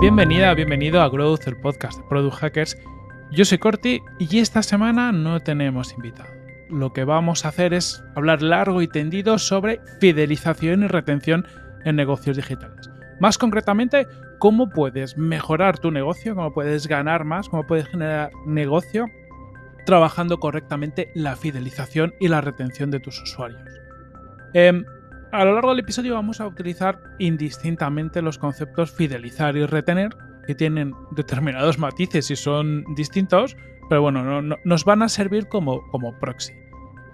Bienvenida, bienvenido a Growth, el podcast de Product Hackers. Yo soy Corti y esta semana no tenemos invitado. Lo que vamos a hacer es hablar largo y tendido sobre fidelización y retención en negocios digitales. Más concretamente, cómo puedes mejorar tu negocio, cómo puedes ganar más, cómo puedes generar negocio trabajando correctamente la fidelización y la retención de tus usuarios. Em, a lo largo del episodio vamos a utilizar indistintamente los conceptos fidelizar y retener, que tienen determinados matices y son distintos, pero bueno, nos van a servir como, proxy.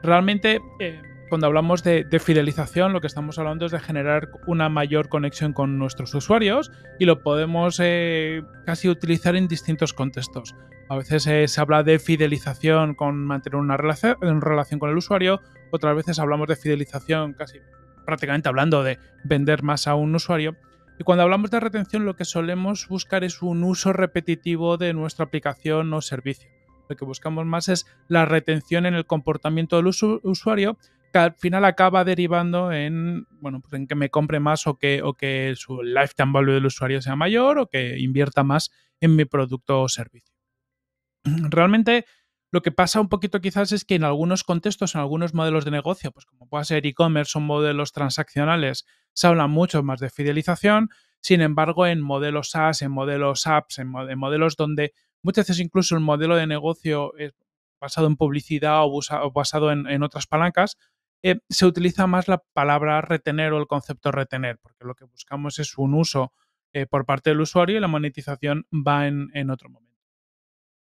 Realmente, eh, cuando hablamos de, fidelización, lo que estamos hablando es de generar una mayor conexión con nuestros usuarios y lo podemos eh, casi utilizar en distintos contextos. A veces eh, se habla de fidelización con mantener una relación con el usuario, otras veces hablamos de fidelización casi prácticamente hablando de vender más a un usuario. Y cuando hablamos de retención lo que solemos buscar es un uso repetitivo de nuestra aplicación o servicio. Lo que buscamos más es la retención en el comportamiento del usuario que al final acaba derivando en, bueno, pues en que me compre más o que, o que su lifetime value del usuario sea mayor o que invierta más en mi producto o servicio. Realmente lo que pasa un poquito quizás es que en algunos contextos, en algunos modelos de negocio, pues como puede ser e-commerce o modelos transaccionales, se habla mucho más de fidelización. Sin embargo, en modelos SaaS, en modelos apps, en, modelos donde muchas veces incluso el modelo de negocio es basado en publicidad o, basado en, otras palancas, eh, se utiliza más la palabra retener o el concepto retener, porque lo que buscamos es un uso eh, por parte del usuario y la monetización va en otro momento.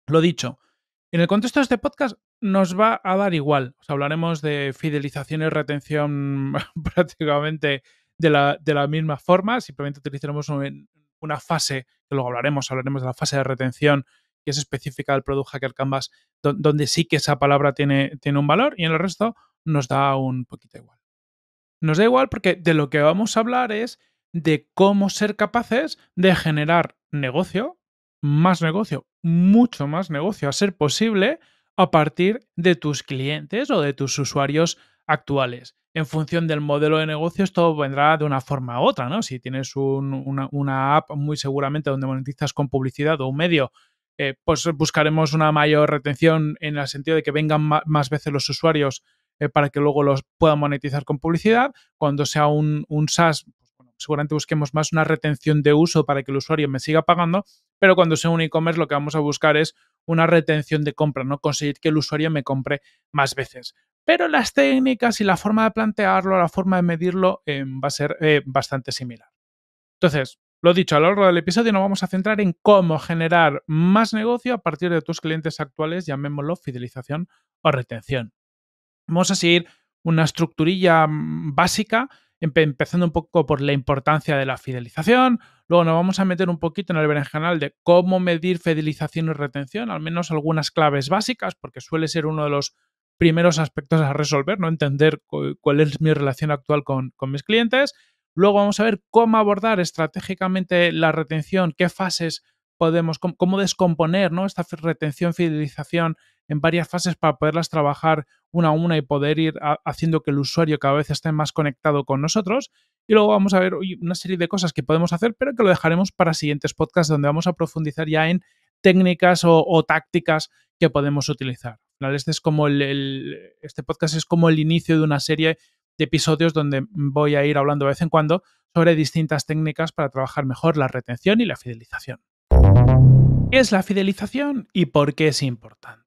Lo dicho, en el contexto de este podcast nos va a dar igual. Os hablaremos de fidelización y retención prácticamente de la, misma forma. Simplemente utilizaremos una fase, que luego hablaremos, hablaremos de la fase de retención que es específica del Product Hacker Canvas, donde sí que esa palabra tiene, tiene un valor y en el resto nos da un poquito igual. Nos da igual porque de lo que vamos a hablar es de cómo ser capaces de generar negocio más negocio, mucho más negocio a ser posible a partir de tus clientes o de tus usuarios actuales. En función del modelo de negocio esto vendrá de una forma u otra, ¿no? Si tienes una, app muy seguramente donde monetizas con publicidad o un medio, eh, pues buscaremos una mayor retención en el sentido de que vengan más veces los usuarios eh, para que luego los puedan monetizar con publicidad. Cuando sea un, un SaaS, seguramente busquemos más una retención de uso para que el usuario me siga pagando, pero cuando sea un e-commerce lo que vamos a buscar es una retención de compra, no conseguir que el usuario me compre más veces. Pero las técnicas y la forma de plantearlo, la forma de medirlo em, va a ser eh, bastante similar. Entonces, lo dicho, a lo largo del episodio nos vamos a centrar en cómo generar más negocio a partir de tus clientes actuales, llamémoslo fidelización o retención. Vamos a seguir una estructurilla mm, básica empezando un poco por la importancia de la fidelización. Luego nos vamos a meter un poquito en el berenjenal de cómo medir fidelización y retención, al menos algunas claves básicas, porque suele ser uno de los primeros aspectos a resolver, ¿no? Entender cuál es mi relación actual con, mis clientes. Luego vamos a ver cómo abordar estratégicamente la retención, qué fases podemos, cómo, descomponer ¿no? esta retención, fidelización en varias fases para poderlas trabajar una a una y poder ir haciendo que el usuario cada vez esté más conectado con nosotros. Y luego vamos a ver una serie de cosas que podemos hacer, pero que lo dejaremos para siguientes podcasts donde vamos a profundizar ya en técnicas o, tácticas que podemos utilizar. Este es como este podcast es como el inicio de una serie de episodios donde voy a ir hablando de vez en cuando sobre distintas técnicas para trabajar mejor la retención y la fidelización. ¿Qué es la fidelización y por qué es importante?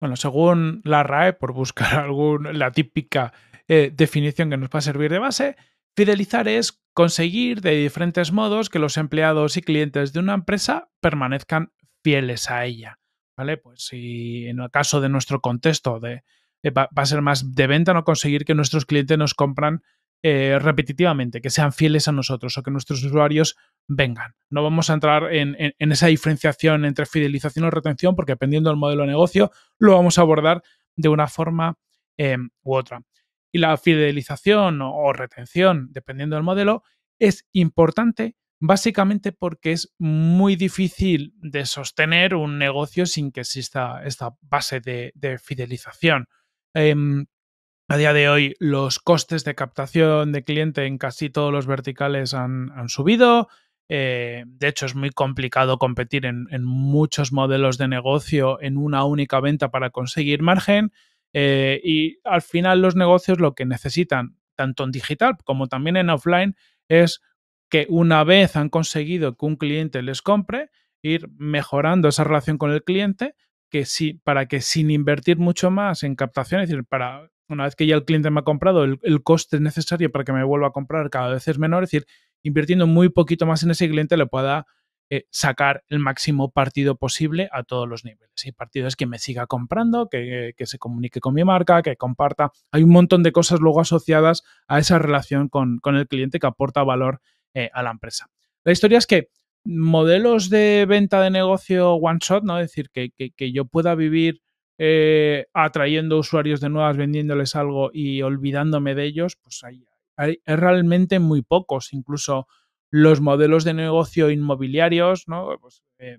Bueno, según la RAE, por buscar algún, la típica eh, definición que nos va a servir de base, fidelizar es conseguir de diferentes modos que los empleados y clientes de una empresa permanezcan fieles a ella. ¿Vale? Pues si en el caso de nuestro contexto de, eh, va, a ser más de venta, no conseguir que nuestros clientes nos compran eh, repetitivamente, que sean fieles a nosotros o que nuestros usuarios vengan. No vamos a entrar en, esa diferenciación entre fidelización o retención porque dependiendo del modelo de negocio lo vamos a abordar de una forma em, u otra. Y la fidelización o, retención, dependiendo del modelo, es importante básicamente porque es muy difícil de sostener un negocio sin que exista esta base de, fidelización. Em, a día de hoy los costes de captación de cliente en casi todos los verticales han, subido. Eh, de hecho, es muy complicado competir en, muchos modelos de negocio en una única venta para conseguir margen. Eh, y al final los negocios lo que necesitan, tanto en digital como también en offline, es que una vez han conseguido que un cliente les compre, ir mejorando esa relación con el cliente, que sí, para que sin invertir mucho más en captación, es decir, para una vez que ya el cliente me ha comprado, el, coste necesario para que me vuelva a comprar cada vez es menor. Es decir, invirtiendo muy poquito más en ese cliente le pueda eh, sacar el máximo partido posible a todos los niveles. Y partido es que me siga comprando, que, se comunique con mi marca, que comparta. Hay un montón de cosas luego asociadas a esa relación con, el cliente que aporta valor eh, a la empresa. La historia es que modelos de venta de negocio one shot, ¿no? Es decir, que yo pueda vivir eh, atrayendo usuarios de nuevas, vendiéndoles algo y olvidándome de ellos, pues hay, hay, realmente muy pocos. Incluso los modelos de negocio inmobiliarios, ¿no? Pues, eh,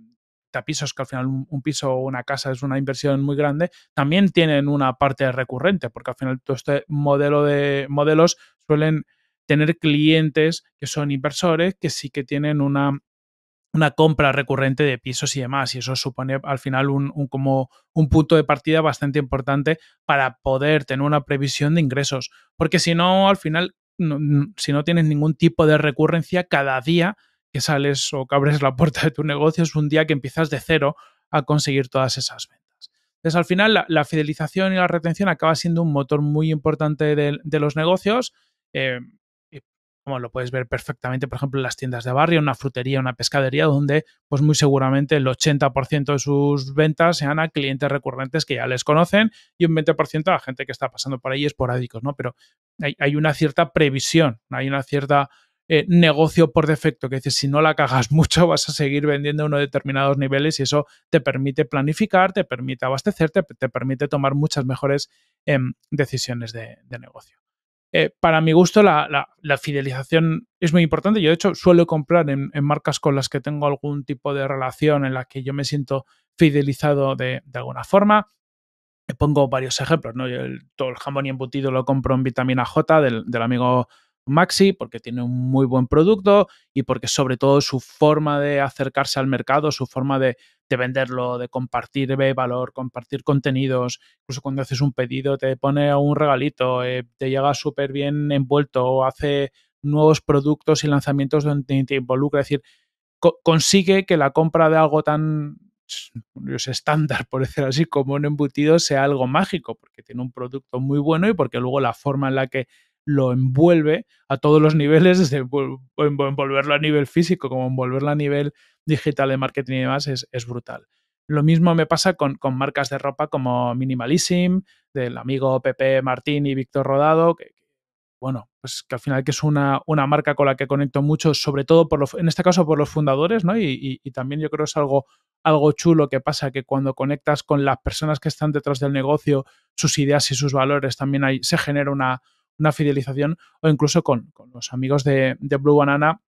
que al final un, piso o una casa es una inversión muy grande, también tienen una parte recurrente, porque al final todo este modelo de modelos suelen tener clientes que son inversores que sí que tienen una una compra recurrente de pisos y demás. Y eso supone al final un, como un punto de partida bastante importante para poder tener una previsión de ingresos. Porque si no, al final, si no tienes ningún tipo de recurrencia, cada día que sales o que abres la puerta de tu negocio es un día que empiezas de cero a conseguir todas esas ventas. Entonces, al final, la, fidelización y la retención acaba siendo un motor muy importante de, los negocios. Eh, lo puedes ver perfectamente, por ejemplo, en las tiendas de barrio, una frutería, una pescadería, donde pues muy seguramente el 80% de sus ventas sean a clientes recurrentes que ya les conocen y un 20% a gente que está pasando por ahí esporádicos, ¿no? Pero hay, una cierta previsión, hay una cierta eh, negocio por defecto, que dice, si no la cagas mucho vas a seguir vendiendo a unos determinados niveles y eso te permite planificar, te permite abastecer, te permite tomar muchas mejores em, decisiones de negocio. Eh, para mi gusto, la, fidelización es muy importante. Yo, de hecho, suelo comprar en, marcas con las que tengo algún tipo de relación en la que yo me siento fidelizado de, alguna forma. pongo varios ejemplos, ¿no? el, todo el jamón y embutido lo compro en vitamina J del amigo Maxi porque tiene un muy buen producto y porque sobre todo su forma de acercarse al mercado, su forma de, venderlo, de compartir de eh, valor, compartir contenidos, incluso cuando haces un pedido te pone un regalito, eh, te llega súper bien envuelto o hace nuevos productos y lanzamientos donde te involucra, es decir, consigue que la compra de algo tan estándar, por decir así, como un embutido sea algo mágico, porque tiene un producto muy bueno y porque luego la forma en la que lo envuelve a todos los niveles, desde envolverlo a nivel físico como envolverlo a nivel digital de marketing y demás, es, brutal. Lo mismo me pasa con, marcas de ropa como Minimalism, del amigo Pepe Martín y Víctor Rodado, que, bueno, pues que al final que es una, una, marca con la que conecto mucho, sobre todo por en este caso por los fundadores, ¿no? Y, también yo creo que es algo, algo chulo que pasa que cuando conectas con las personas que están detrás del negocio, sus ideas y sus valores, también hay, se genera una, una fidelización o incluso con, los amigos de, de, Blue Banana,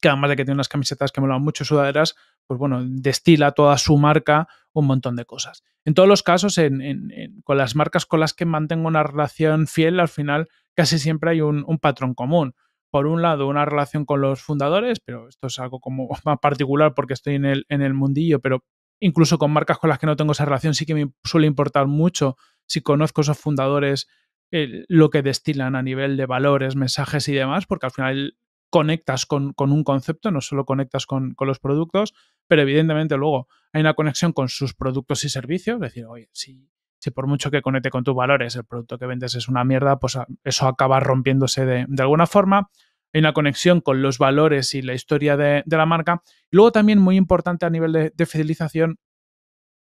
que además de que tiene unas camisetas que me lo mucho, sudaderas, pues bueno, destila toda su marca un montón de cosas. En todos los casos, en, con las marcas con las que mantengo una relación fiel, al final casi siempre hay un, patrón común por un lado, una relación con los fundadores, pero esto es algo como más particular porque estoy en el, en el mundillo, pero incluso con marcas con las que no tengo esa relación sí que me suele importar mucho si conozco esos fundadores lo que destilan a nivel de valores, mensajes y demás, porque al final conectas con, un concepto, no solo conectas con, los productos, pero evidentemente luego hay una conexión con sus productos y servicios, es decir, oye, si, por mucho que conecte con tus valores, el producto que vendes es una mierda, pues eso acaba rompiéndose de, alguna forma hay una conexión con los valores y la historia de, la marca. luego también muy importante a nivel de, fidelización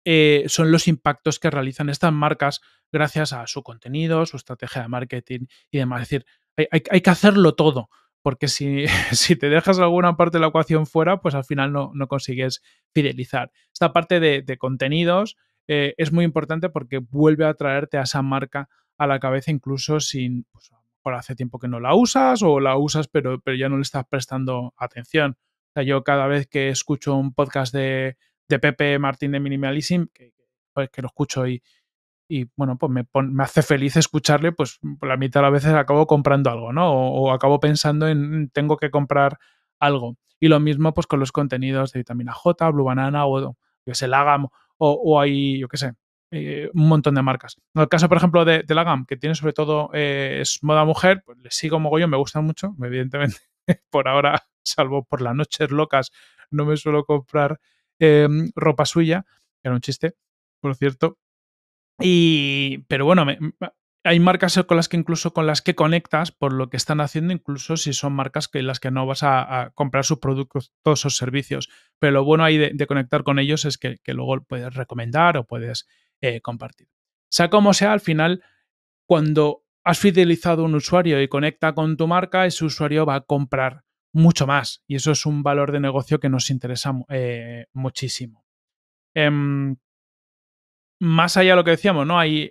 eh, son los impactos que realizan estas marcas gracias a su contenido, su estrategia de marketing y demás. Es decir, hay, que hacerlo todo, porque si, te dejas alguna parte de la ecuación fuera, pues al final no, consigues fidelizar. Esta parte de, contenidos eh, es muy importante porque vuelve a traerte a esa marca a la cabeza incluso sin, pues, por hace tiempo que no la usas o la usas pero, pero ya no le estás prestando atención. O sea, yo cada vez que escucho un podcast de, de Pepe Martín de Minimalism, que, que, pues, lo escucho y, y bueno, pues me, me, hace feliz escucharle, pues la mitad de las veces acabo comprando algo, ¿no? O, acabo pensando en tengo que comprar algo. Y lo mismo pues con los contenidos de vitamina J, Blue Banana o yo sé, Lagam o, o hay, yo qué sé, eh, un montón de marcas. En el caso, por ejemplo, de, de Lagam, que tiene sobre todo eh, es moda mujer, pues le sigo mogollón, me gusta mucho, evidentemente por ahora, salvo por las noches locas, no me suelo comprar em, ropa suya, era un chiste, por cierto, y, pero bueno, hay marcas con las que incluso con las que conectas por lo que están haciendo, incluso si son marcas que las que no vas a, comprar sus productos, todos sus servicios. Pero lo bueno ahí de, conectar con ellos es que, que, luego puedes recomendar o puedes eh, compartir. Sea como sea, al final, cuando has fidelizado a un usuario y conecta con tu marca, ese usuario va a comprar mucho más. Y eso es un valor de negocio que nos interesa eh, muchísimo. Em, más allá de lo que decíamos, ¿no? Hay,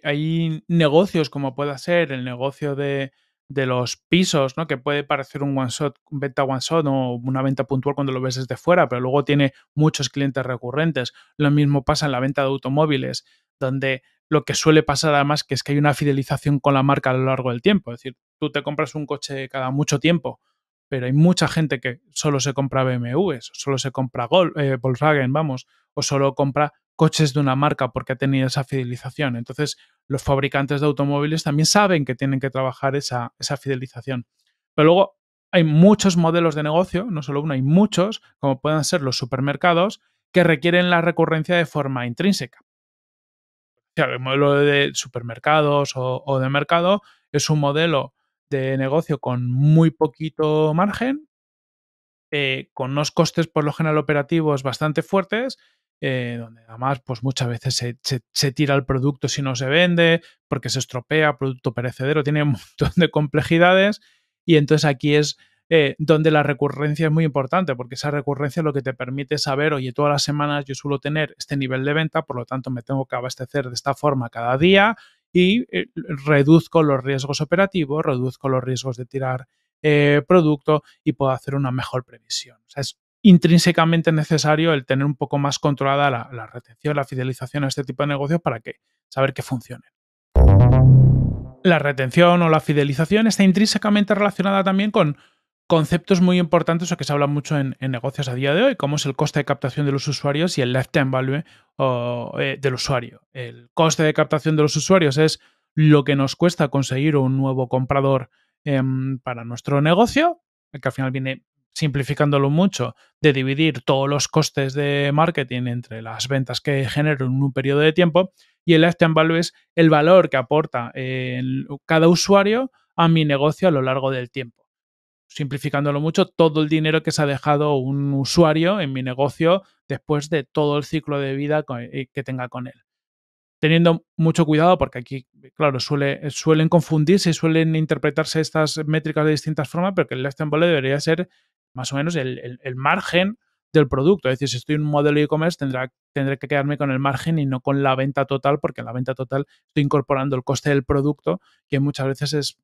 negocios como puede ser el negocio de, de los pisos, ¿no? Que puede parecer un one shot, venta one shot o una venta puntual cuando lo ves desde fuera, pero luego tiene muchos clientes recurrentes. Lo mismo pasa en la venta de automóviles, donde lo que suele pasar además que es que hay una fidelización con la marca a lo largo del tiempo. Es decir, tú te compras un coche cada mucho tiempo, pero hay mucha gente que solo se compra BMWs, solo se compra eh, Volkswagen, vamos, o solo compra coches de una marca porque ha tenido esa fidelización. Entonces, los fabricantes de automóviles también saben que tienen que trabajar esa, fidelización. Pero luego hay muchos modelos de negocio, no solo uno, hay muchos, como pueden ser los supermercados, que requieren la recurrencia de forma intrínseca. sea, el modelo de supermercados o de mercado es un modelo de negocio con muy poquito margen, eh, con unos costes por lo general operativos bastante fuertes, eh, donde además pues muchas veces se, tira el producto si no se vende, porque se estropea, producto perecedero, tiene un montón de complejidades y entonces aquí es eh, donde la recurrencia es muy importante, porque esa recurrencia es lo que te permite saber, oye, todas las semanas yo suelo tener este nivel de venta, por lo tanto me tengo que abastecer de esta forma cada día y eh, reduzco los riesgos operativos, reduzco los riesgos de tirar eh, producto y puedo hacer una mejor previsión. sea, es intrínsecamente necesario el tener un poco más controlada la, retención, la fidelización a este tipo de negocios para que saber que funcione. La retención o la fidelización está intrínsecamente relacionada también con conceptos muy importantes o que se hablan mucho en, negocios a día de hoy, como es el coste de captación de los usuarios y el lifetime value eh, del usuario. El coste de captación de los usuarios es lo que nos cuesta conseguir un nuevo comprador em, para nuestro negocio, que al final viene simplificándolo mucho, de dividir todos los costes de marketing entre las ventas que genero en un periodo de tiempo, y el lifetime value es el valor que aporta eh, cada usuario a mi negocio a lo largo del tiempo simplificándolo mucho, todo el dinero que se ha dejado un usuario en mi negocio después de todo el ciclo de vida eh, que tenga con él. Teniendo mucho cuidado porque aquí, claro, suele, suelen confundirse y suelen interpretarse estas métricas de distintas formas, pero que el left value debería ser más o menos el, el, margen del producto. Es decir, si estoy en un modelo e-commerce tendré que quedarme con el margen y no con la venta total, porque en la venta total estoy incorporando el coste del producto, que muchas veces es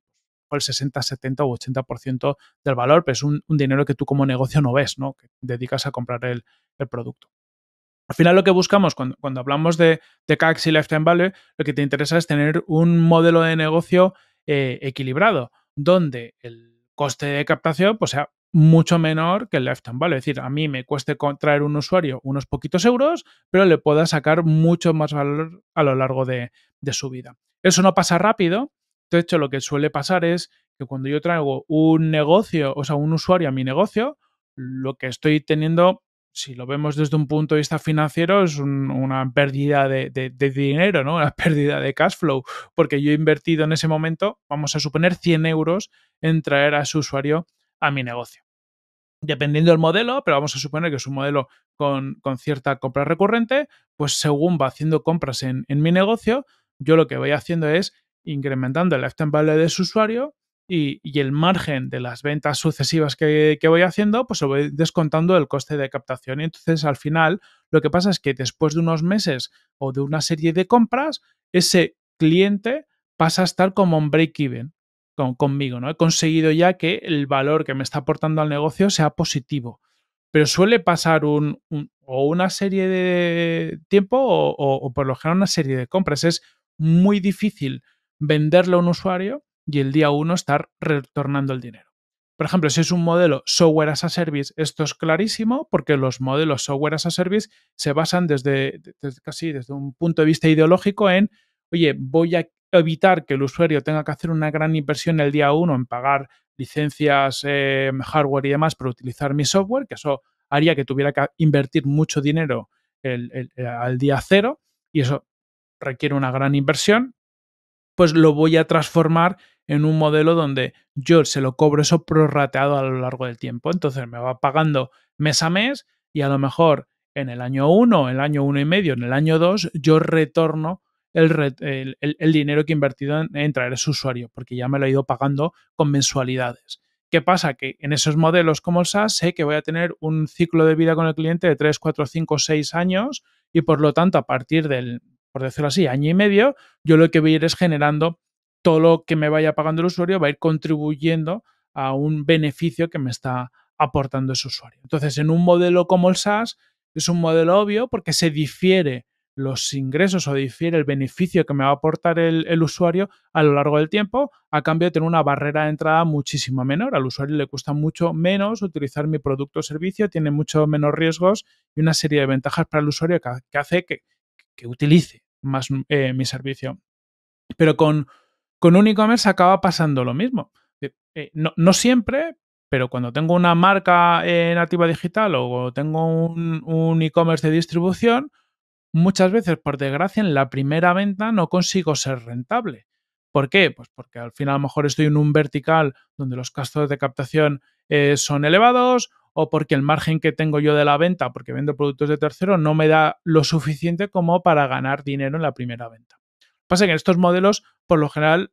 el 60, 70 u 80% del valor, pero es un, dinero que tú como negocio no ves, ¿no? Que dedicas a comprar el, producto. Al final lo que buscamos cuando, hablamos de, de CAC y Lifetime Value, lo que te interesa es tener un modelo de negocio eh, equilibrado, donde el coste de captación pues, sea mucho menor que el lifetime value. Es decir, a mí me cueste traer un usuario unos poquitos euros, pero le pueda sacar mucho más valor a lo largo de, de su vida. Eso no pasa rápido, de hecho, lo que suele pasar es que cuando yo traigo un negocio, o sea, un usuario a mi negocio, lo que estoy teniendo, si lo vemos desde un punto de vista financiero, es una pérdida de, dinero, ¿no? Una pérdida de cash flow, porque yo he invertido en ese momento, vamos a suponer, 100 euros en traer a ese usuario a mi negocio. Dependiendo del modelo, pero vamos a suponer que es un modelo con, cierta compra recurrente, pues según va haciendo compras en mi negocio, yo lo que voy haciendo es incrementando el lifetime value de su usuario y, el margen de las ventas sucesivas que, voy haciendo, pues lo voy descontando el coste de captación. Y entonces al final lo que pasa es que después de unos meses o de una serie de compras, ese cliente pasa a estar como un break-even conmigo. ¿no? He conseguido ya que el valor que me está aportando al negocio sea positivo. Pero suele pasar un, o una serie de tiempo o por lo general una serie de compras. Es muy difícil venderlo a un usuario y el día uno estar retornando el dinero. Por ejemplo, si es un modelo software as a service, esto es clarísimo porque los modelos software as a service se basan desde, casi desde un punto de vista ideológico en, oye, voy a evitar que el usuario tenga que hacer una gran inversión el día uno en pagar licencias, em, hardware y demás para utilizar mi software, que eso haría que tuviera que invertir mucho dinero eh, al día cero y eso requiere una gran inversión, pues lo voy a transformar en un modelo donde yo se lo cobro eso prorrateado a lo largo del tiempo. Entonces me va pagando mes a mes y a lo mejor en el año 1, el año 1 y medio, en el año 2, yo retorno el, dinero que he invertido en, traer traer ese usuario, porque ya me lo he ido pagando con mensualidades. ¿Qué pasa? Que en esos modelos como el SaaS sé que voy a tener un ciclo de vida con el cliente de 3, 4, 5, 6 años y por lo tanto a partir del, por decirlo así, año y medio, yo lo que voy a ir es generando todo lo que me vaya pagando el usuario, va a ir contribuyendo a un beneficio que me está aportando ese usuario. Entonces, en un modelo como el SaaS, es un modelo obvio porque se difiere los ingresos o difiere el beneficio que me va a aportar el, usuario a lo largo del tiempo, a cambio de tener una barrera de entrada muchísimo menor. Al usuario le cuesta mucho menos utilizar mi producto o servicio, tiene mucho menos riesgos y una serie de ventajas para el usuario que hace que, que utilice más eh, mi servicio. Pero con, con un e-commerce acaba pasando lo mismo. Eh, eh, no, siempre, pero cuando tengo una marca nativa digital o tengo un, e-commerce de distribución, muchas veces, por desgracia, en la primera venta no consigo ser rentable. ¿Por qué? Pues porque al final a lo mejor estoy en un vertical donde los gastos de captación son elevados o porque el margen que tengo yo de la venta, porque vendo productos de tercero, no me da lo suficiente como para ganar dinero en la primera venta. Pasa que en estos modelos, por lo general,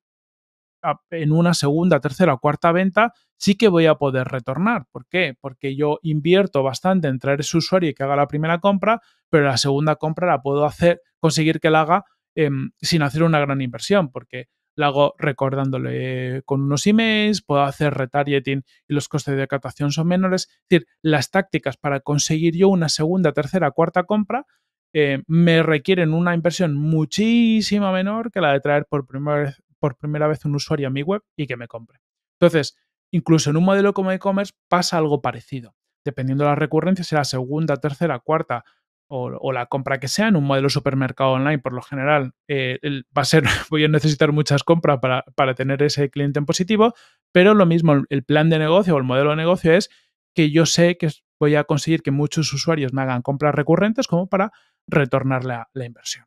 en una segunda, tercera o cuarta venta, sí que voy a poder retornar. ¿Por qué? Porque yo invierto bastante en traer ese usuario y que haga la primera compra, pero la segunda compra la puedo hacer, conseguir que la haga em, sin hacer una gran inversión, porque lo hago recordándole eh, con unos emails, puedo hacer retargeting y los costes de captación son menores. Es decir, las tácticas para conseguir yo una segunda, tercera, cuarta compra eh, me requieren una inversión muchísimo menor que la de traer por primera, vez, por primera vez un usuario a mi web y que me compre. Entonces, incluso en un modelo como e-commerce pasa algo parecido. Dependiendo de la recurrencias, si la segunda, tercera, cuarta o, la compra que sea en un modelo supermercado online, por lo general, eh, va a ser, voy a necesitar muchas compras para, tener ese cliente en positivo, pero lo mismo, el, plan de negocio o el modelo de negocio es que yo sé que voy a conseguir que muchos usuarios me hagan compras recurrentes como para retornar la inversión.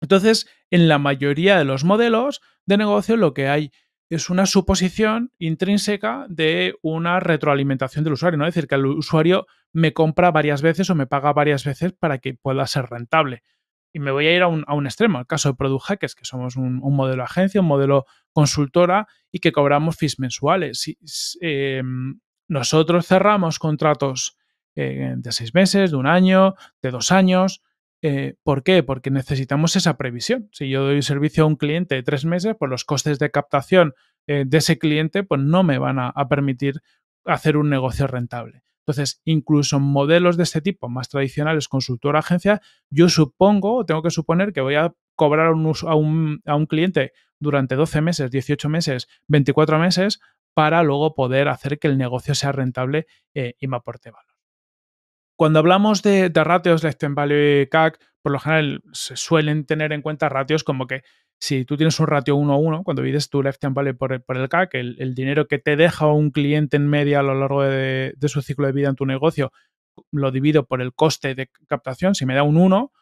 Entonces, en la mayoría de los modelos de negocio lo que hay es una suposición intrínseca de una retroalimentación del usuario, ¿no? Es decir, que el usuario me compra varias veces o me paga varias veces para que pueda ser rentable. Y me voy a ir a un, a un extremo, el caso de Product Hackers, que somos un, modelo agencia, un modelo consultora y que cobramos fees mensuales. Em, nosotros cerramos contratos eh, de seis meses, de un año, de dos años, eh, ¿Por qué? Porque necesitamos esa previsión. Si yo doy servicio a un cliente de tres meses, por pues los costes de captación eh, de ese cliente pues no me van a, permitir hacer un negocio rentable. Entonces, incluso modelos de este tipo, más tradicionales, consultor, agencia, yo supongo, o tengo que suponer que voy a cobrar a, un, a un, cliente durante 12 meses, 18 meses, 24 meses, para luego poder hacer que el negocio sea rentable eh, y me aporte valor. Cuando hablamos de, de ratios Lifetime Value y CAC, por lo general se suelen tener en cuenta ratios como que si tú tienes un ratio 1 a 1, cuando divides tu lifetime value por el, CAC, el, dinero que te deja un cliente en media a lo largo de, su ciclo de vida en tu negocio, lo divido por el coste de captación, si me da un 1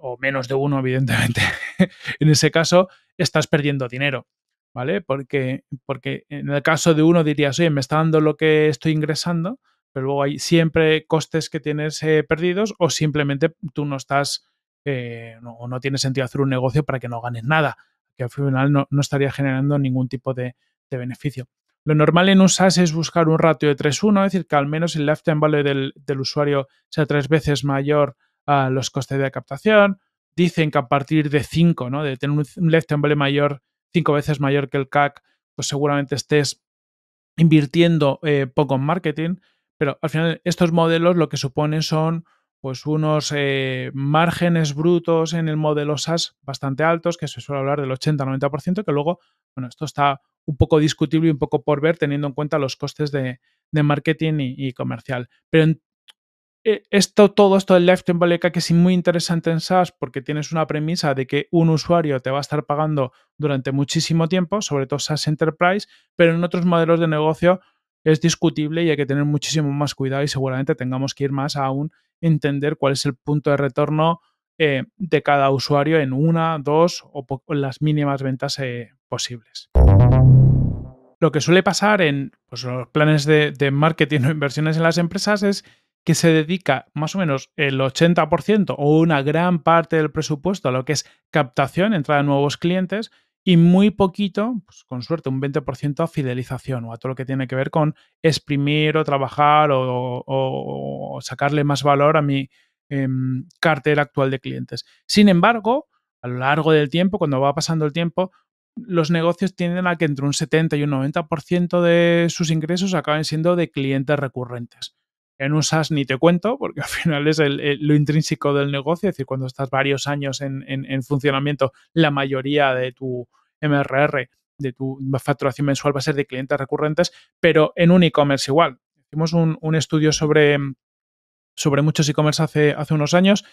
o menos de 1, evidentemente, en ese caso estás perdiendo dinero, ¿vale? Porque, porque en el caso de uno dirías, oye, me está dando lo que estoy ingresando, pero luego hay siempre costes que tienes eh, perdidos o simplemente tú no estás eh, o no tiene sentido hacer un negocio para que no ganes nada, que al final no, estaría generando ningún tipo de, beneficio. Lo normal en un SaaS es buscar un ratio de 3-1, es decir, que al menos el lifetime value del, del usuario sea tres veces mayor a los costes de captación. Dicen que a partir de 5, ¿no? de tener un lifetime value mayor, cinco veces mayor que el CAC, pues seguramente estés invirtiendo eh, poco en marketing. Pero al final estos modelos lo que suponen son pues unos eh, márgenes brutos en el modelo SaaS bastante altos, que se suele hablar del 80-90%, que luego, bueno, esto está un poco discutible y un poco por ver teniendo en cuenta los costes de, marketing y, comercial. Pero eh, esto, todo esto del lifetime value que es muy interesante en SaaS porque tienes una premisa de que un usuario te va a estar pagando durante muchísimo tiempo, sobre todo SaaS Enterprise, pero en otros modelos de negocio es discutible y hay que tener muchísimo más cuidado y seguramente tengamos que ir más a aún entender cuál es el punto de retorno eh, de cada usuario en una, dos o las mínimas ventas eh, posibles. Lo que suele pasar en pues, los planes de, de, marketing o inversiones en las empresas es que se dedica más o menos el 80% o una gran parte del presupuesto a lo que es captación, entrada de nuevos clientes, y muy poquito, pues con suerte un 20% a fidelización o a todo lo que tiene que ver con exprimir o trabajar o, sacarle más valor a mi em, cartera actual de clientes. Sin embargo, a lo largo del tiempo, cuando va pasando el tiempo, los negocios tienden a que entre un 70 y un 90% de sus ingresos acaben siendo de clientes recurrentes. En un SaaS ni te cuento, porque al final es lo intrínseco del negocio, es decir, cuando estás varios años en, funcionamiento, la mayoría de tu MRR, de tu facturación mensual va a ser de clientes recurrentes, pero en un e-commerce igual. Hicimos un, estudio sobre, sobre muchos e-commerce hace, hace unos años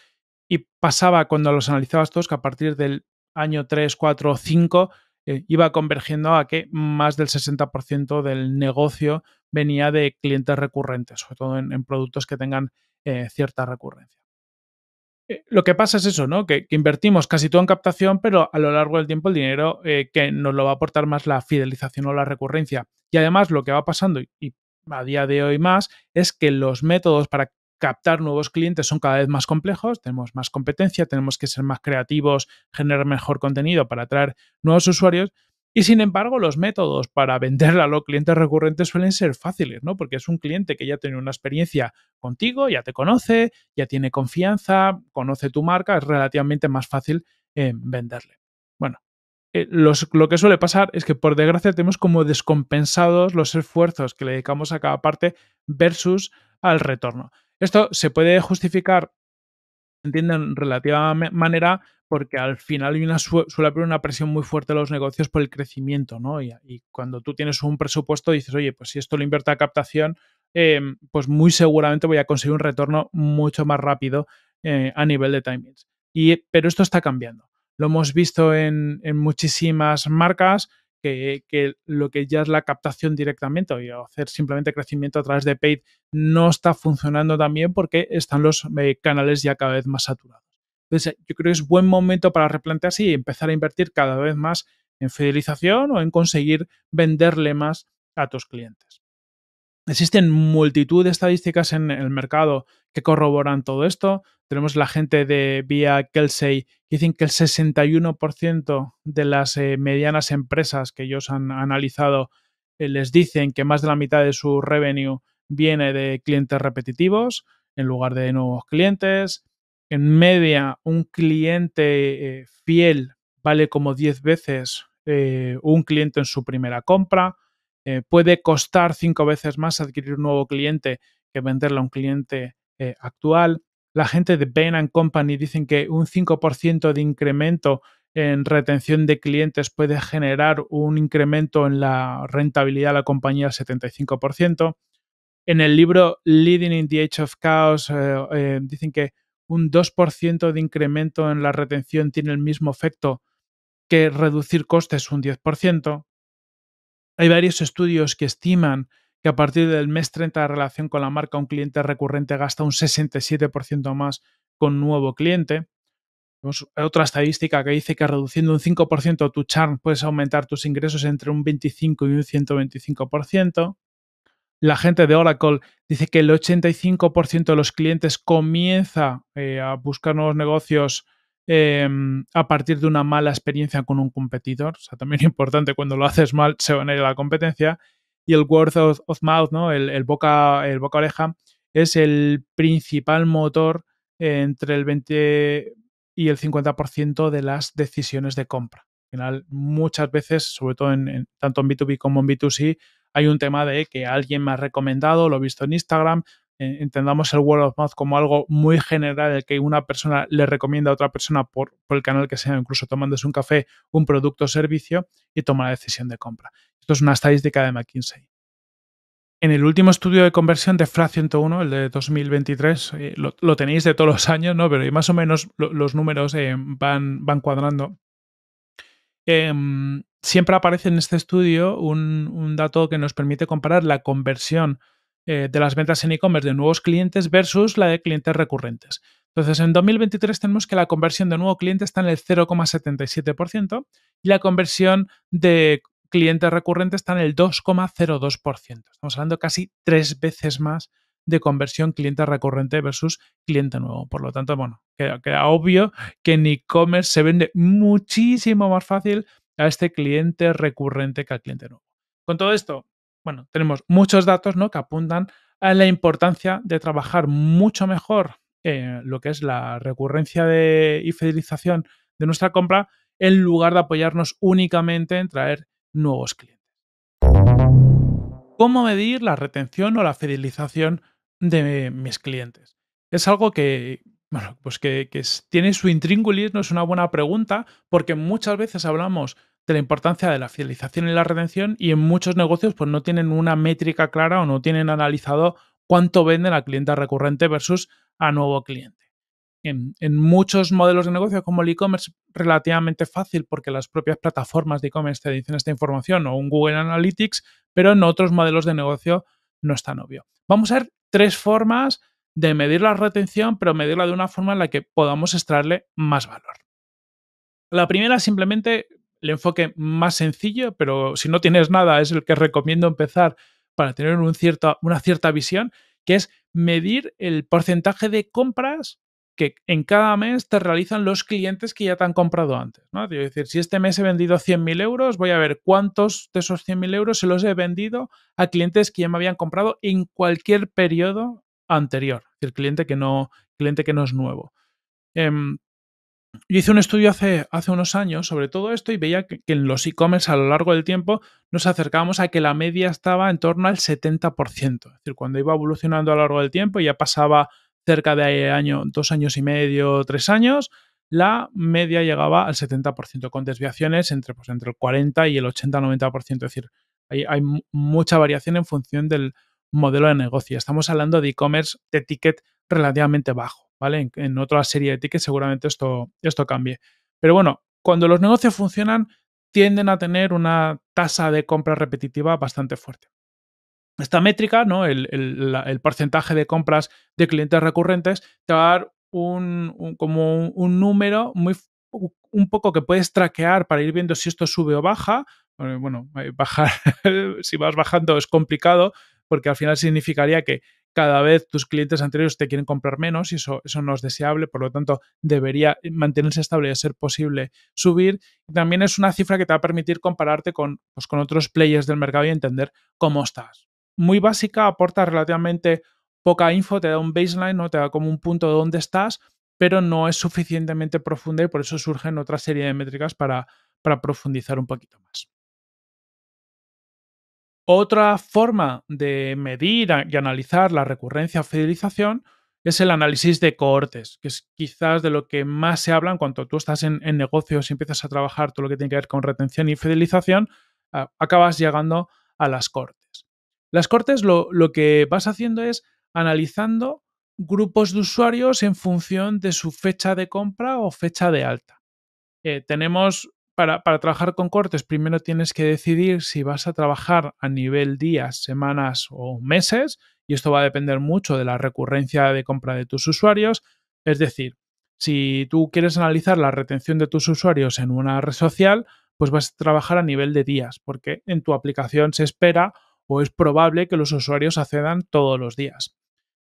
y pasaba cuando los analizabas todos que a partir del año 3, 4 5 iba convergiendo a que más del 60% del negocio venía de clientes recurrentes, sobre todo en, productos que tengan eh, cierta recurrencia. Eh, lo que pasa es eso, ¿no? Que, invertimos casi todo en captación, pero a lo largo del tiempo el dinero eh, que nos lo va a aportar más la fidelización o la recurrencia. Y además lo que va pasando, y a día de hoy más, es que los métodos para captar nuevos clientes son cada vez más complejos, tenemos más competencia, tenemos que ser más creativos, generar mejor contenido para atraer nuevos usuarios y sin embargo, los métodos para venderla a los clientes recurrentes suelen ser fáciles, ¿no? Porque es un cliente que ya tiene una experiencia contigo, ya te conoce, ya tiene confianza, conoce tu marca, es relativamente más fácil eh, venderle. Bueno, eh, lo que suele pasar es que por desgracia tenemos como descompensados los esfuerzos que le dedicamos a cada parte versus al retorno. Esto se puede justificar, entienden, en relativa manera porque al final suele haber una presión muy fuerte a los negocios por el crecimiento, ¿no? Y, cuando tú tienes un presupuesto dices, oye, pues si esto lo invierto a captación, em, pues muy seguramente voy a conseguir un retorno mucho más rápido eh, a nivel de timings. Y, pero esto está cambiando. Lo hemos visto en, muchísimas marcas que, lo que ya es la captación directamente o hacer simplemente crecimiento a través de paid no está funcionando también porque están los eh, canales ya cada vez más saturados. Entonces, yo creo que es buen momento para replantearse y empezar a invertir cada vez más en fidelización o en conseguir venderle más a tus clientes. Existen multitud de estadísticas en el mercado que corroboran todo esto. Tenemos la gente de vía Kelsey que dicen que el 61% de las eh, medianas empresas que ellos han analizado eh, les dicen que más de la mitad de su revenue viene de clientes repetitivos en lugar de nuevos clientes en media un cliente eh, fiel vale como 10 veces eh, un cliente en su primera compra. Eh, puede costar 5 veces más adquirir un nuevo cliente que venderle a un cliente actual. La gente de Bain Company dicen que un 5% de incremento en retención de clientes puede generar un incremento en la rentabilidad de la compañía al 75%. En el libro Leading in the Age of Chaos dicen que un 2% de incremento en la retención tiene el mismo efecto que reducir costes un 10%. Hay varios estudios que estiman que a partir del mes 30 de relación con la marca, un cliente recurrente gasta un 67% más con un nuevo cliente. otra estadística que dice que reduciendo un 5% tu charm puedes aumentar tus ingresos entre un 25 y un 125% la gente de Oracle dice que el 85% de los clientes comienza eh, a buscar nuevos negocios em, a partir de una mala experiencia con un competidor. O sea, también es importante cuando lo haces mal se van a ir a la competencia. Y el word of, mouth, ¿no? El, boca, el boca oreja, es el principal motor entre el 20 y el 50% de las decisiones de compra. Al final, muchas veces, sobre todo en, tanto en B2B como en B2C, hay un tema de que alguien me ha recomendado, lo he visto en Instagram, e, entendamos el word of mouth como algo muy general, el que una persona le recomienda a otra persona por, el canal que sea, incluso tomándose un café, un producto o servicio y toma la decisión de compra. Esto es una estadística de McKinsey. En el último estudio de conversión de FRA 101, el de 2023, eh, lo, tenéis de todos los años, ¿no? Pero más o menos los números eh, van, van cuadrando. Em, siempre aparece en este estudio un, dato que nos permite comparar la conversión eh, de las ventas en e-commerce de nuevos clientes versus la de clientes recurrentes. Entonces, en 2023 tenemos que la conversión de nuevo cliente está en el 0,77% y la conversión de clientes recurrentes está en el 2,02%. Estamos hablando casi tres veces más de conversión cliente recurrente versus cliente nuevo. Por lo tanto, bueno, queda, queda obvio que en e-commerce se vende muchísimo más fácil a este cliente recurrente que al cliente nuevo. Con todo esto, bueno, tenemos muchos datos ¿no? que apuntan a la importancia de trabajar mucho mejor eh, lo que es la recurrencia de, y fidelización de nuestra compra en lugar de apoyarnos únicamente en traer nuevos clientes. ¿Cómo medir la retención o la fidelización de mis clientes? Es algo que bueno, pues que, tiene su intríngulis, no es una buena pregunta, porque muchas veces hablamos de la importancia de la fidelización y la retención y en muchos negocios pues no tienen una métrica clara o no tienen analizado cuánto vende la clienta recurrente versus a nuevo cliente. En, muchos modelos de negocio como el e-commerce es relativamente fácil porque las propias plataformas de e-commerce te dicen esta información o un Google Analytics, pero en otros modelos de negocio no es tan obvio. Vamos a ver tres formas de medir la retención, pero medirla de una forma en la que podamos extraerle más valor. La primera simplemente el enfoque más sencillo, pero si no tienes nada es el que recomiendo empezar para tener una cierta visión, que es medir el porcentaje de compras que en cada mes te realizan los clientes que ya te han comprado antes. Es decir, si este mes he vendido 100.000 euros, voy a ver cuántos de esos 100.000 euros se los he vendido a clientes que ya me habían comprado en cualquier periodo anterior, es cliente que no, cliente que no es nuevo. Em, yo hice un estudio hace, hace, unos años sobre todo esto y veía que, en los e-commerce a lo largo del tiempo nos acercábamos a que la media estaba en torno al 70%. Es decir, cuando iba evolucionando a lo largo del tiempo, y ya pasaba cerca de año, dos años y medio, tres años, la media llegaba al 70%, con desviaciones entre, pues, entre el 40 y el 80-90%. Es decir, hay mucha variación en función del, modelo de negocio. Estamos hablando de e-commerce de ticket relativamente bajo, ¿vale? En, otra serie de tickets seguramente esto, esto cambie. Pero bueno, cuando los negocios funcionan, tienden a tener una tasa de compra repetitiva bastante fuerte. Esta métrica, ¿no? el, porcentaje de compras de clientes recurrentes, te va a dar un, como un, número muy un poco que puedes traquear para ir viendo si esto sube o baja. Bueno, eh, bajar, si vas bajando es complicado, porque al final significaría que cada vez tus clientes anteriores te quieren comprar menos y eso, no es deseable, por lo tanto debería mantenerse estable y ser posible subir. También es una cifra que te va a permitir compararte con, pues, con otros players del mercado y entender cómo estás. Muy básica, aporta relativamente poca info, te da un baseline, ¿no? te da como un punto de dónde estás, pero no es suficientemente profunda y por eso surgen otra serie de métricas para profundizar un poquito más. Otra forma de medir y analizar la recurrencia o fidelización es el análisis de cohortes, que es quizás de lo que más se habla en cuanto tú estás en, negocios y empiezas a trabajar todo lo que tiene que ver con retención y fidelización, acabas llegando a las cortes. Las cortes lo, que vas haciendo es analizando grupos de usuarios en función de su fecha de compra o fecha de alta. Eh, tenemos para, trabajar con cortes, primero tienes que decidir si vas a trabajar a nivel días, semanas o meses, y esto va a depender mucho de la recurrencia de compra de tus usuarios. Es decir, si tú quieres analizar la retención de tus usuarios en una red social, pues vas a trabajar a nivel de días, porque en tu aplicación se espera o es probable que los usuarios accedan todos los días.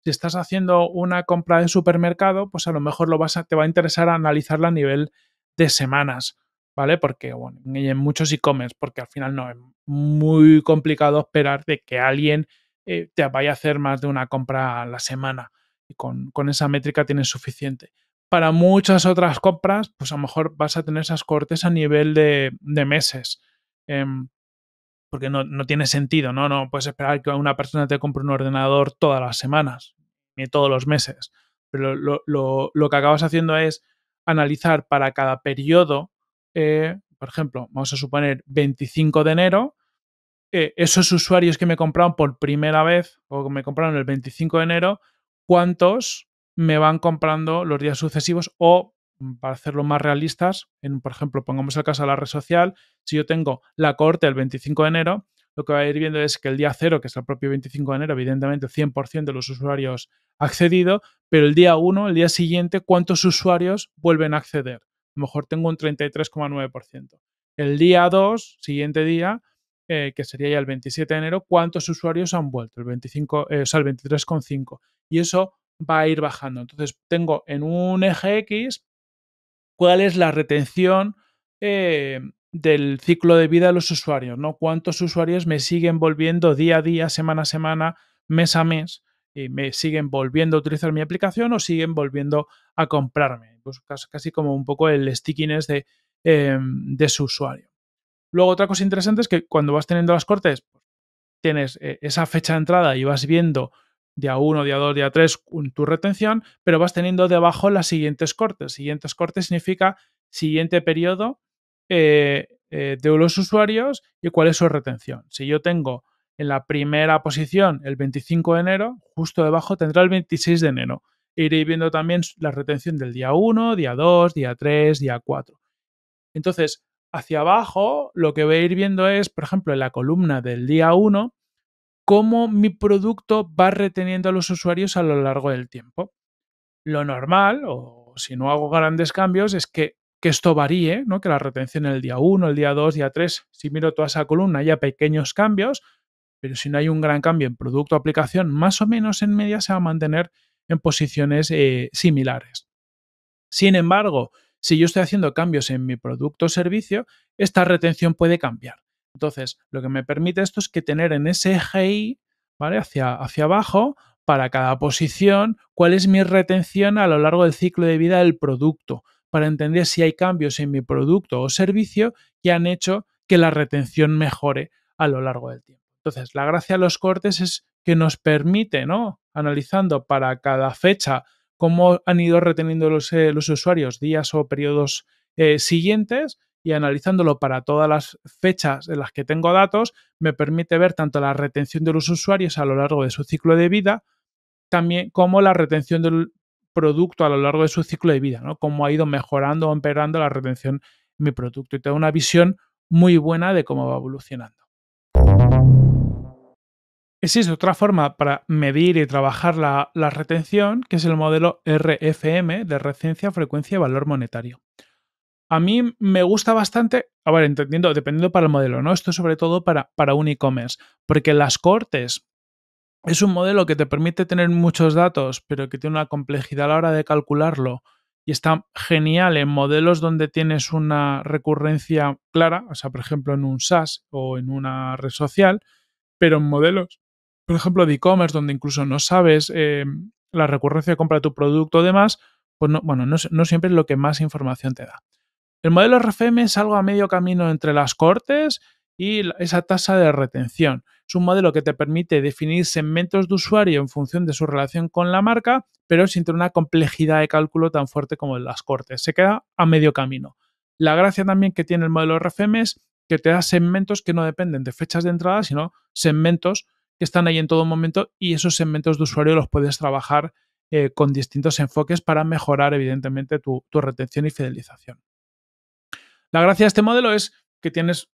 Si estás haciendo una compra de supermercado, pues a lo mejor te va a interesar analizarla a nivel de semanas, ¿vale? Porque, bueno, en muchos e-commerce, porque al final no es muy complicado esperar de que alguien eh, te vaya a hacer más de una compra a la semana. Y con, esa métrica tienes suficiente. Para muchas otras compras, pues a lo mejor vas a tener esas cortes a nivel de, meses. Em, porque no, tiene sentido, ¿no? No puedes esperar que una persona te compre un ordenador todas las semanas, ni todos los meses. Pero lo, lo que acabas haciendo es analizar para cada periodo eh, por ejemplo, vamos a suponer 25 de enero, eh, esos usuarios que me compraron por primera vez o que me compraron el 25 de enero, ¿cuántos me van comprando los días sucesivos o para hacerlo más realistas, en, por ejemplo, pongamos el caso de la red social, si yo tengo la corte el 25 de enero, lo que va a ir viendo es que el día 0, que es el propio 25 de enero, evidentemente 100% de los usuarios ha accedido, pero el día 1, el día siguiente, ¿cuántos usuarios vuelven a acceder? a lo mejor tengo un 33,9%. El día 2, siguiente día, eh, que sería ya el 27 de enero, cuántos usuarios han vuelto, el 25, 23,5. Eh, y eso va a ir bajando. Entonces, tengo en un eje X cuál es la retención eh, del ciclo de vida de los usuarios, ¿no? Cuántos usuarios me siguen volviendo día a día, semana a semana, mes a mes y me siguen volviendo a utilizar mi aplicación o siguen volviendo a comprarme. Pues casi como un poco el stickiness de, em, de su usuario. Luego otra cosa interesante es que cuando vas teniendo las cortes, pues, tienes eh, esa fecha de entrada y vas viendo día 1, día 2, día 3 tu retención, pero vas teniendo debajo las siguientes cortes. Siguientes cortes significa siguiente periodo eh, eh, de los usuarios y cuál es su retención. Si yo tengo en la primera posición el 25 de enero, justo debajo tendrá el 26 de enero. Iré viendo también la retención del día 1, día 2, día 3, día 4. Entonces, hacia abajo lo que voy a ir viendo es, por ejemplo, en la columna del día 1, cómo mi producto va reteniendo a los usuarios a lo largo del tiempo. Lo normal, o si no hago grandes cambios, es que, esto varíe, ¿no? que la retención el día 1, el día 2, día 3, si miro toda esa columna, haya pequeños cambios, pero si no hay un gran cambio en producto o aplicación, más o menos en media se va a mantener en posiciones eh, similares. Sin embargo, si yo estoy haciendo cambios en mi producto o servicio, esta retención puede cambiar. Entonces, lo que me permite esto es que tener en ese eje ¿vale? Hacia, hacia abajo, para cada posición, cuál es mi retención a lo largo del ciclo de vida del producto, para entender si hay cambios en mi producto o servicio que han hecho que la retención mejore a lo largo del tiempo. Entonces, la gracia de los cortes es que nos permite, ¿no? Analizando para cada fecha cómo han ido reteniendo los, eh, usuarios días o periodos eh, siguientes y analizándolo para todas las fechas en las que tengo datos, me permite ver tanto la retención de los usuarios a lo largo de su ciclo de vida, también como la retención del producto a lo largo de su ciclo de vida, ¿no? Cómo ha ido mejorando o empeorando la retención de mi producto y tengo una visión muy buena de cómo va evolucionando. Existe otra forma para medir y trabajar la, retención, que es el modelo RFM de recencia, frecuencia y valor monetario. A mí me gusta bastante, a ver, entendiendo, dependiendo para el modelo, ¿no? Esto sobre todo para, para un e-commerce, porque las cortes es un modelo que te permite tener muchos datos, pero que tiene una complejidad a la hora de calcularlo y está genial en modelos donde tienes una recurrencia clara, o sea, por ejemplo, en un SaaS o en una red social, pero en modelos por ejemplo, de e-commerce, donde incluso no sabes eh, la recurrencia de compra de tu producto o demás, pues no, bueno, no, siempre es lo que más información te da. El modelo RFM es algo a medio camino entre las cortes y esa tasa de retención. Es un modelo que te permite definir segmentos de usuario en función de su relación con la marca, pero sin tener una complejidad de cálculo tan fuerte como en las cortes. Se queda a medio camino. La gracia también que tiene el modelo RFM es que te da segmentos que no dependen de fechas de entrada, sino segmentos que están ahí en todo momento y esos segmentos de usuario los puedes trabajar eh, con distintos enfoques para mejorar evidentemente tu, retención y fidelización. La gracia de este modelo es que tienes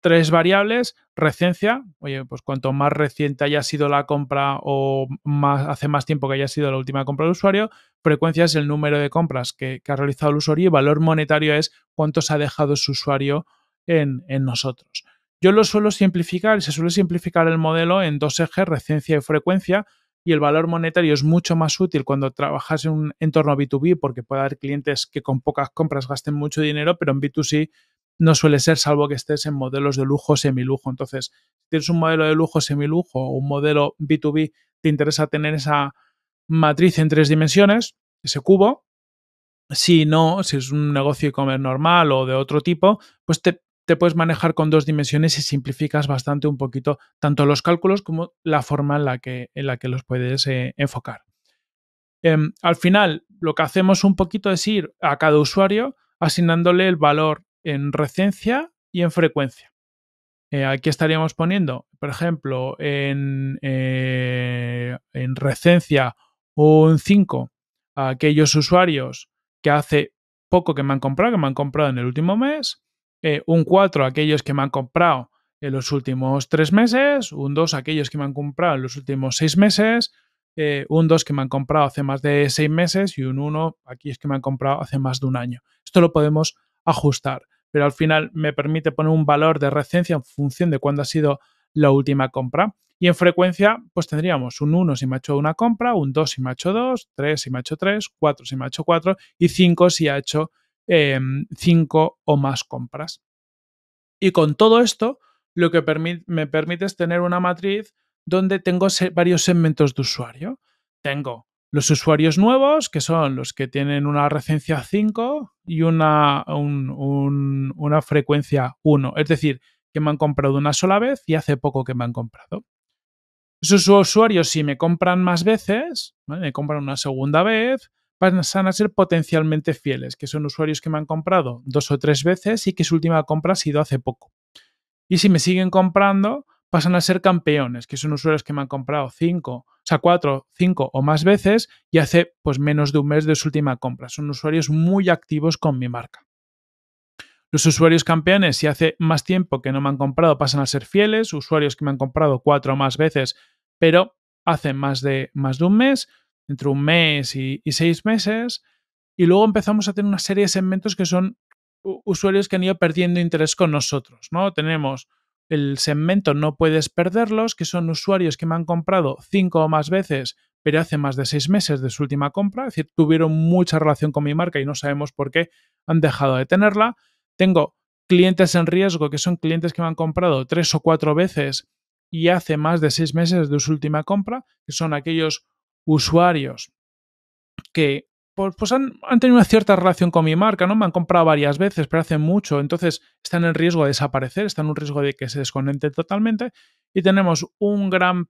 tres variables, recencia, oye, pues cuanto más reciente haya sido la compra o hace más tiempo que haya sido la última compra del usuario, frecuencia es el número de compras que, ha realizado el usuario y valor monetario es cuántos ha dejado su usuario en, en nosotros. Yo lo suelo simplificar, se suele simplificar el modelo en dos ejes, recencia y frecuencia, y el valor monetario es mucho más útil cuando trabajas en un entorno B2B porque puede haber clientes que con pocas compras gasten mucho dinero, pero en B2C no suele ser salvo que estés en modelos de lujo, semilujo. Entonces, si tienes un modelo de lujo, semilujo o un modelo B2B, te interesa tener esa matriz en tres dimensiones, ese cubo. Si no, si es un negocio e-commerce normal o de otro tipo, pues te te puedes manejar con dos dimensiones y simplificas bastante un poquito tanto los cálculos como la forma en la que, en la que los puedes eh, enfocar. Em, al final, lo que hacemos un poquito es ir a cada usuario asignándole el valor en recencia y en frecuencia. Eh, aquí estaríamos poniendo, por ejemplo, en, eh, en recencia un 5 a aquellos usuarios que hace poco que me han comprado, que me han comprado en el último mes, eh, un 4 aquellos que me han comprado en los últimos 3 meses, un 2 aquellos que me han comprado en los últimos 6 meses, eh, un 2 que me han comprado hace más de 6 meses y un 1 aquellos que me han comprado hace más de un año. Esto lo podemos ajustar, pero al final me permite poner un valor de recencia en función de cuándo ha sido la última compra. Y en frecuencia, pues tendríamos un 1 si me ha hecho una compra, un 2 si me ha hecho 2, 3 si me ha hecho 3, 4 si me ha hecho 4 y 5 si ha hecho Em, cinco o más compras. Y con todo esto, lo que me permite es tener una matriz donde tengo varios segmentos de usuario. Tengo los usuarios nuevos, que son los que tienen una recencia 5 y una, una frecuencia 1, es decir, que me han comprado una sola vez y hace poco que me han comprado. Esos usuarios, si me compran más veces, me compran una segunda vez, pasan a ser potencialmente fieles, que son usuarios que me han comprado dos o tres veces y que su última compra ha sido hace poco. Y si me siguen comprando, pasan a ser campeones, que son usuarios que me han comprado cinco, o sea, cuatro, cinco o más veces y hace pues menos de un mes de su última compra. Son usuarios muy activos con mi marca. Los usuarios campeones, si hace más tiempo que no me han comprado, pasan a ser fieles. Usuarios que me han comprado cuatro o más veces, pero hace más de, más de un mes entre un mes y, seis meses, y luego empezamos a tener una serie de segmentos que son usuarios que han ido perdiendo interés con nosotros, ¿no? Tenemos el segmento No puedes perderlos, que son usuarios que me han comprado cinco o más veces, pero hace más de seis meses de su última compra, es decir, tuvieron mucha relación con mi marca y no sabemos por qué han dejado de tenerla. Tengo clientes en riesgo, que son clientes que me han comprado tres o cuatro veces y hace más de seis meses de su última compra, que son aquellos usuarios que pues, pues han, tenido una cierta relación con mi marca, ¿no? Me han comprado varias veces, pero hace mucho, entonces están en riesgo de desaparecer, están en un riesgo de que se desconecte totalmente. Y tenemos un gran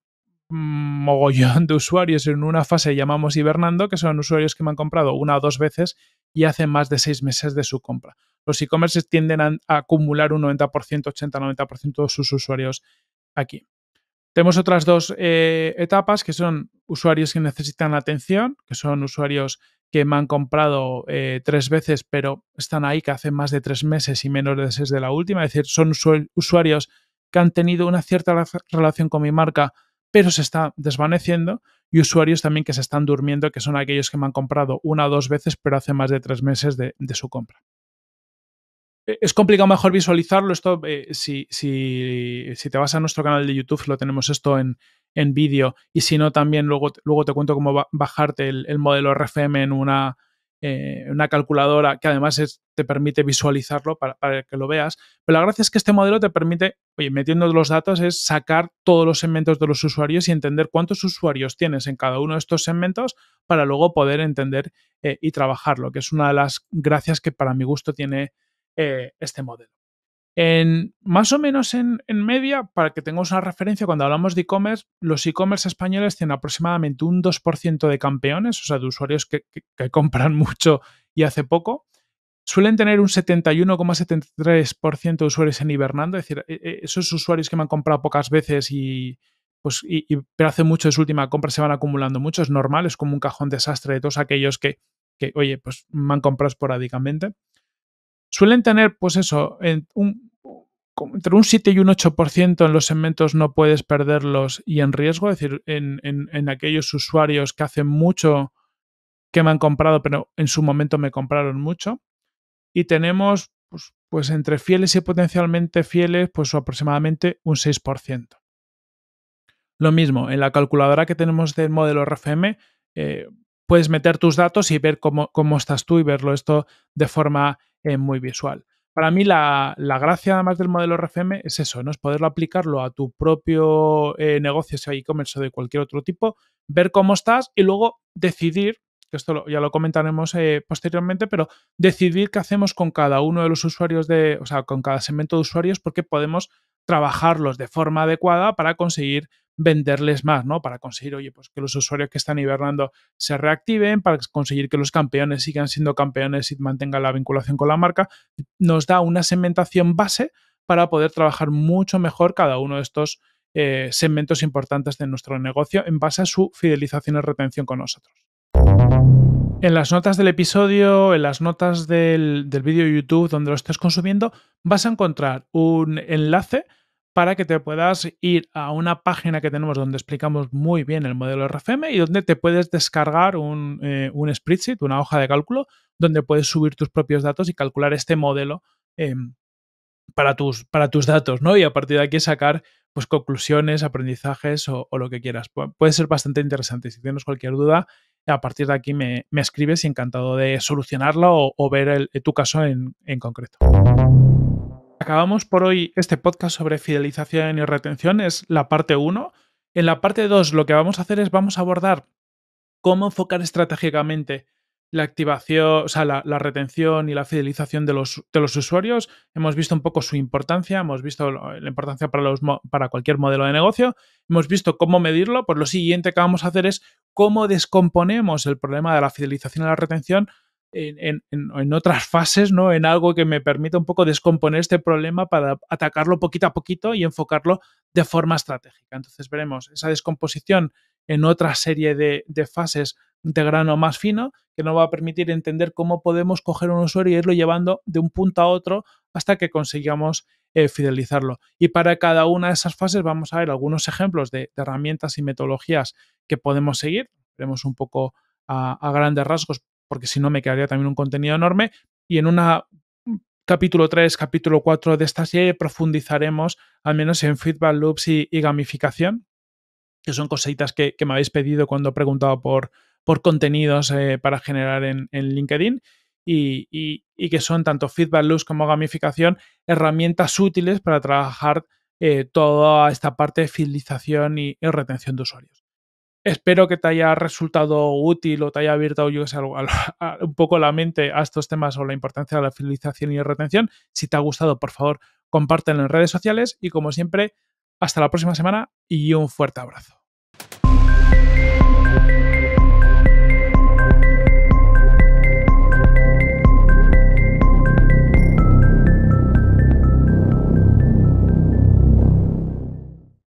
mogollón de usuarios en una fase llamamos hibernando, que son usuarios que me han comprado una o dos veces y hace más de seis meses de su compra. Los e commerce tienden a, acumular un 90%, 80-90% de sus usuarios aquí. Tenemos otras dos eh, etapas que son usuarios que necesitan atención, que son usuarios que me han comprado eh, tres veces, pero están ahí que hace más de tres meses y menos de seis de la última. Es decir, son usuarios que han tenido una cierta relación con mi marca, pero se está desvaneciendo. Y usuarios también que se están durmiendo, que son aquellos que me han comprado una o dos veces, pero hace más de tres meses de su compra. Eh, es complicado mejor visualizarlo. Esto, eh, si, te vas a nuestro canal de YouTube, lo tenemos esto en, en vídeo. Y si no, también luego, luego te cuento cómo bajarte el, modelo RFM en una, eh, una calculadora que además te permite visualizarlo para, que lo veas. Pero la gracia es que este modelo te permite, oye, metiendo los datos, es sacar todos los segmentos de los usuarios y entender cuántos usuarios tienes en cada uno de estos segmentos para luego poder entender y trabajarlo, que es una de las gracias que para mi gusto tiene eh, este modelo. En, más o menos en, media, para que tengamos una referencia, cuando hablamos de e-commerce, los e-commerce españoles tienen aproximadamente un 2% de campeones, o sea, de usuarios que, compran mucho y hace poco. Suelen tener un 71,73% de usuarios en hibernando, es decir, e, e, esos usuarios que me han comprado pocas veces y, pues, pero hace mucho de su última compra se van acumulando mucho, es normal, es como un cajón desastre de todos aquellos que, que oye, pues me han comprado esporádicamente suelen tener, pues eso, entre un 7 y un 8% en los segmentos no puedes perderlos y en riesgo, es decir, en, aquellos usuarios que hacen mucho que me han comprado, pero en su momento me compraron mucho. Y tenemos, pues, pues entre fieles y potencialmente fieles, pues aproximadamente un 6%. Lo mismo, en la calculadora que tenemos del modelo RFM, eh, puedes meter tus datos y ver cómo, cómo, estás tú y verlo esto de forma muy visual. Para mí la, gracia además del modelo RFM es eso, ¿no? Es poderlo aplicarlo a tu propio eh, negocio, sea e-commerce o de cualquier otro tipo, ver cómo estás y luego decidir, que esto ya lo comentaremos eh, posteriormente, pero decidir qué hacemos con cada uno de los usuarios de, o sea, con cada segmento de usuarios porque podemos trabajarlos de forma adecuada para conseguir venderles más, ¿no? Para conseguir, oye, pues que los usuarios que están hibernando se reactiven, para conseguir que los campeones sigan siendo campeones y mantengan la vinculación con la marca, nos da una segmentación base para poder trabajar mucho mejor cada uno de estos eh, segmentos importantes de nuestro negocio en base a su fidelización y retención con nosotros. En las notas del episodio, en las notas del, del vídeo YouTube donde lo estés consumiendo, vas a encontrar un enlace para que te puedas ir a una página que tenemos donde explicamos muy bien el modelo RFM y donde te puedes descargar un, eh, un spreadsheet, una hoja de cálculo, donde puedes subir tus propios datos y calcular este modelo em, para, tus, para tus datos, ¿no? Y a partir de aquí sacar pues, conclusiones, aprendizajes o, lo que quieras. puede ser bastante interesante. Si tienes cualquier duda, a partir de aquí me, escribes y encantado de solucionarlo o, ver el, tu caso en, en concreto. Acabamos por hoy este podcast sobre fidelización y retención, es la parte 1. En la parte 2 lo que vamos a hacer es vamos a abordar cómo enfocar estratégicamente la activación, o sea, la, retención y la fidelización de los, usuarios. Hemos visto un poco su importancia, hemos visto la importancia para, los, para cualquier modelo de negocio, hemos visto cómo medirlo. Pues lo siguiente que vamos a hacer es cómo descomponemos el problema de la fidelización y la retención en, otras fases, ¿no? En algo que me permita un poco descomponer este problema para atacarlo poquito a poquito y enfocarlo de forma estratégica. Entonces veremos esa descomposición en otra serie de, fases de grano más fino que nos va a permitir entender cómo podemos coger un usuario y irlo llevando de un punto a otro hasta que consigamos eh, fidelizarlo. Y para cada una de esas fases vamos a ver algunos ejemplos de, herramientas y metodologías que podemos seguir. Veremos un poco a, grandes rasgos porque si no me quedaría también un contenido enorme. Y en un mm, capítulo 3, capítulo 4 de esta serie profundizaremos al menos en feedback loops y, gamificación, que son cositas que, me habéis pedido cuando he preguntado por, por contenidos eh, para generar en, LinkedIn. Y, que son tanto feedback loops como gamificación herramientas útiles para trabajar eh, toda esta parte de fidelización y retención de usuarios. Espero que te haya resultado útil o te haya abierto yo un poco la mente a estos temas o la importancia de la fidelización y retención. Si te ha gustado, por favor, compártelo en redes sociales y como siempre, hasta la próxima semana y un fuerte abrazo.